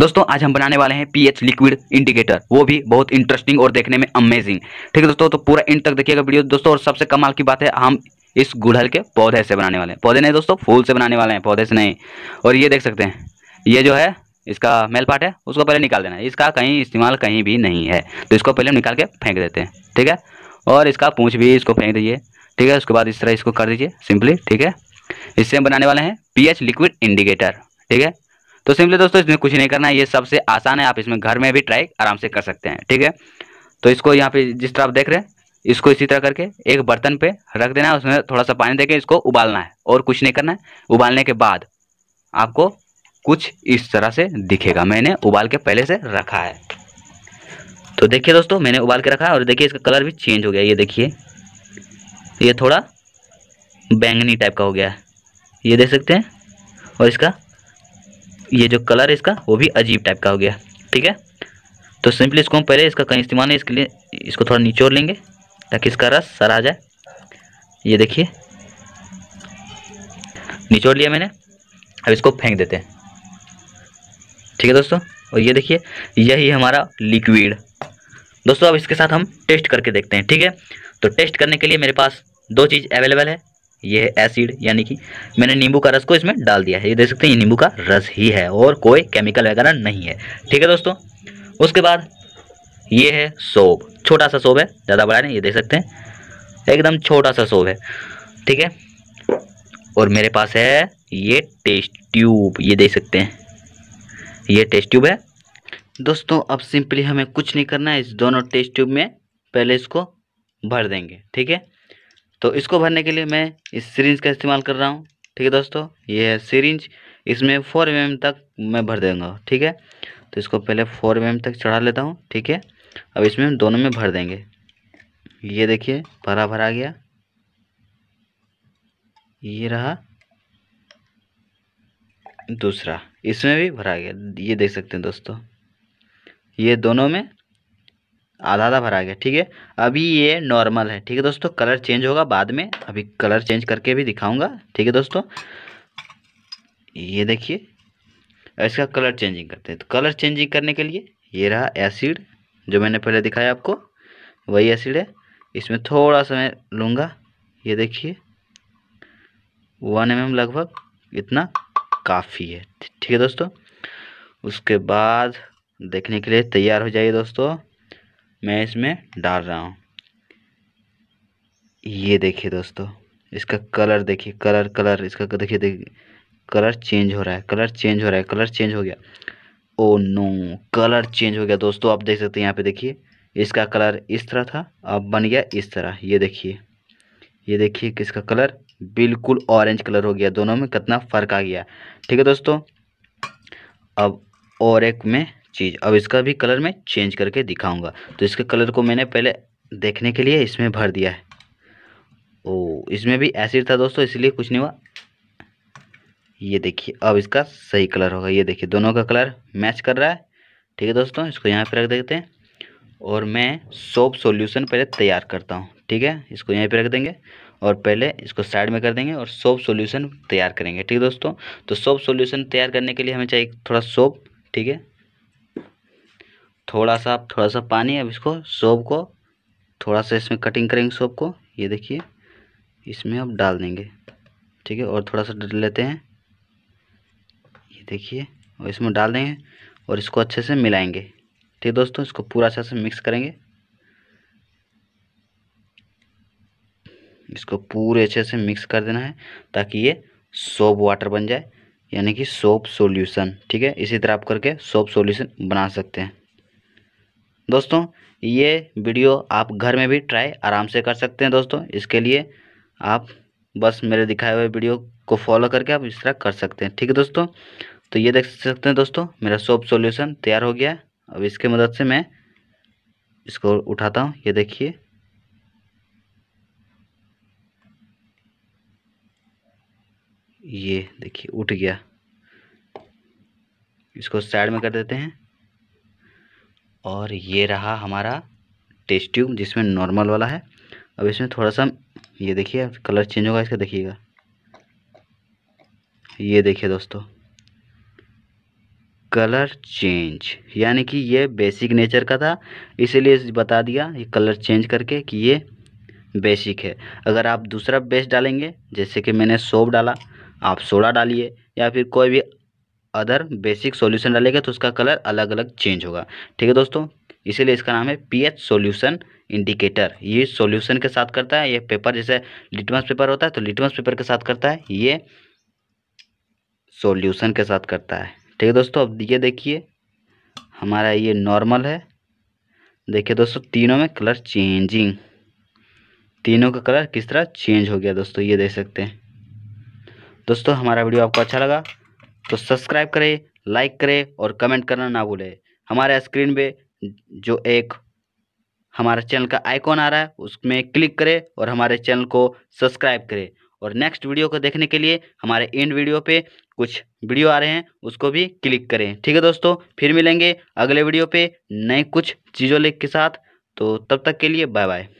दोस्तों आज हम बनाने वाले हैं पीएच लिक्विड इंडिकेटर वो भी बहुत इंटरेस्टिंग और देखने में अमेजिंग ठीक है दोस्तों तो पूरा इंड तक देखिएगा वीडियो दोस्तों और सबसे कमाल की बात है हम इस गुड़हल के पौधे से बनाने वाले हैं पौधे नहीं दोस्तों फूल से बनाने वाले हैं पौधे से नहीं और ये देख सकते हैं ये जो है इसका मेल पार्ट है उसको पहले निकाल देना है इसका कहीं इस्तेमाल कहीं भी नहीं है तो इसको पहले हम निकाल के फेंक देते हैं ठीक है और इसका पूँछ भी इसको फेंक दीजिए ठीक है उसके बाद इस तरह इसको कर दीजिए सिंपली ठीक है इससे हम बनाने वाले हैं पी लिक्विड इंडिकेटर ठीक है तो सिंपली दोस्तों इसमें कुछ नहीं करना है ये सबसे आसान है आप इसमें घर में भी ट्राई आराम से कर सकते हैं ठीक है तो इसको यहाँ पे जिस तरह आप देख रहे हैं इसको इसी तरह करके एक बर्तन पे रख देना है उसमें थोड़ा सा पानी देके इसको उबालना है और कुछ नहीं करना है उबालने के बाद आपको कुछ इस तरह से दिखेगा मैंने उबाल के पहले से रखा है तो देखिए दोस्तों मैंने उबाल के रखा है और देखिए इसका कलर भी चेंज हो गया ये देखिए ये थोड़ा बैंगनी टाइप का हो गया है ये देख सकते हैं और इसका ये जो कलर है इसका वो भी अजीब टाइप का हो गया ठीक है तो सिंपली इसको हम पहले इसका कहीं इस्तेमाल नहीं इसके लिए इसको थोड़ा निचोड़ लेंगे ताकि इसका रस सारा आ जाए ये देखिए निचोड़ लिया मैंने अब इसको फेंक देते हैं ठीक है दोस्तों और ये देखिए यही हमारा लिक्विड दोस्तों अब इसके साथ हम टेस्ट करके देखते हैं ठीक है तो टेस्ट करने के लिए मेरे पास दो चीज़ अवेलेबल है ये है एसिड यानी कि मैंने नींबू का रस को इसमें डाल दिया है ये देख सकते हैं ये नींबू का रस ही है और कोई केमिकल वगैरह नहीं है ठीक है दोस्तों उसके बाद ये है सोप छोटा सा सोप है ज़्यादा बड़ा नहीं ये देख सकते हैं एकदम छोटा सा सोप है ठीक है और मेरे पास है ये टेस्ट ट्यूब ये देख सकते हैं ये टेस्ट ट्यूब है दोस्तों अब सिंपली हमें कुछ नहीं करना है इस दोनों टेस्ट ट्यूब में पहले इसको भर देंगे ठीक है तो इसको भरने के लिए मैं इस सीरिंज का इस्तेमाल कर रहा हूँ ठीक है दोस्तों ये है सीरिंज इसमें फोर एम तक मैं भर देंगे ठीक है तो इसको पहले फोर एम तक चढ़ा लेता हूँ ठीक है अब इसमें हम दोनों में भर देंगे ये देखिए भरा भरा गया ये रहा दूसरा इसमें भी भरा गया ये देख सकते हैं दोस्तों ये दोनों में आधा आधा भरा गया ठीक है अभी ये नॉर्मल है ठीक है दोस्तों कलर चेंज होगा बाद में अभी कलर चेंज करके भी दिखाऊंगा ठीक है दोस्तों ये देखिए इसका कलर चेंजिंग करते हैं तो कलर चेंजिंग करने के लिए ये रहा एसिड जो मैंने पहले दिखाया आपको वही एसिड है इसमें थोड़ा सा मैं लूँगा ये देखिए वन एम mm लगभग इतना काफ़ी है ठीक है दोस्तों उसके बाद देखने के लिए तैयार हो जाइए दोस्तों मैं इसमें डाल रहा हूँ ये देखिए दोस्तों इसका कलर देखिए कलर कलर इसका देखिए देखिए कलर चेंज हो रहा है कलर चेंज हो रहा है कलर चेंज हो गया ओ नो कलर चेंज हो गया दोस्तों आप देख सकते हैं यहाँ पे देखिए इसका कलर इस तरह था अब बन गया इस तरह ये देखिए ये देखिए किसका कलर बिल्कुल ऑरेंज कलर हो गया दोनों में कितना फ़र्क आ गया ठीक है दोस्तों अब और एक में चीज़ अब इसका भी कलर मैं चेंज करके दिखाऊंगा तो इसके कलर को मैंने पहले देखने के लिए इसमें भर दिया है ओ इसमें भी एसिड था दोस्तों इसलिए कुछ नहीं हुआ ये देखिए अब इसका सही कलर होगा ये देखिए दोनों का कलर मैच कर रहा है ठीक है दोस्तों इसको यहाँ पर रख देते हैं और मैं सोप सोल्यूशन पहले तैयार करता हूँ ठीक है इसको यहीं पर रख देंगे और पहले इसको साइड में कर देंगे और सोप सॉल्यूशन तैयार करेंगे ठीक है दोस्तों तो सोप सॉल्यूशन तैयार करने के लिए हमें चाहिए थोड़ा सोप ठीक है थोड़ा सा थोड़ा सा पानी अब इसको सोप को थोड़ा सा इसमें कटिंग करेंगे सोप को ये देखिए इसमें अब डाल देंगे ठीक है और थोड़ा सा डर लेते हैं ये देखिए और इसमें डाल देंगे और इसको अच्छे से मिलाएंगे ठीक है दोस्तों इसको पूरा अच्छे से मिक्स करेंगे इसको पूरे अच्छे से मिक्स कर देना है ताकि ये सोप वाटर बन जाए यानी कि सोप सॉल्यूशन ठीक है इसी तरह आप करके सोप सॉल्यूशन बना सकते हैं दोस्तों ये वीडियो आप घर में भी ट्राई आराम से कर सकते हैं दोस्तों इसके लिए आप बस मेरे दिखाए हुए वीडियो को फॉलो करके आप इस तरह कर सकते हैं ठीक है दोस्तों तो ये देख सकते हैं दोस्तों मेरा सोप सॉल्यूशन तैयार हो गया अब इसके मदद से मैं इसको उठाता हूँ ये देखिए ये देखिए उठ गया इसको साइड में कर देते हैं और ये रहा हमारा टेस्ट ट्यूब जिसमें नॉर्मल वाला है अब इसमें थोड़ा सा ये देखिए कलर चेंज होगा इसका देखिएगा ये देखिए दोस्तों कलर चेंज यानी कि ये बेसिक नेचर का था इसीलिए बता दिया ये कलर चेंज करके कि ये बेसिक है अगर आप दूसरा बेस डालेंगे जैसे कि मैंने सोप डाला आप सोडा डालिए या फिर कोई भी अदर बेसिक सॉल्यूशन डालेगा तो उसका कलर अलग अलग चेंज होगा ठीक है दोस्तों इसीलिए इसका नाम है पीएच सॉल्यूशन इंडिकेटर ये सॉल्यूशन के साथ करता है ये पेपर जैसे लिटमस पेपर होता है तो लिटमस पेपर के साथ करता है ये सॉल्यूशन के साथ करता है ठीक है दोस्तों अब ये देखिए हमारा ये नॉर्मल है देखिए दोस्तों तीनों में कलर चेंजिंग तीनों का कलर किस तरह चेंज हो गया दोस्तों ये देख सकते हैं दोस्तों हमारा वीडियो आपको अच्छा लगा तो सब्सक्राइब करें लाइक करें और कमेंट करना ना भूलें हमारे स्क्रीन पे जो एक हमारे चैनल का आइकॉन आ रहा है उसमें क्लिक करें और हमारे चैनल को सब्सक्राइब करें और नेक्स्ट वीडियो को देखने के लिए हमारे एंड वीडियो पे कुछ वीडियो आ रहे हैं उसको भी क्लिक करें ठीक है दोस्तों फिर मिलेंगे अगले वीडियो पे नए कुछ चीज़ों के साथ तो तब तक के लिए बाय बाय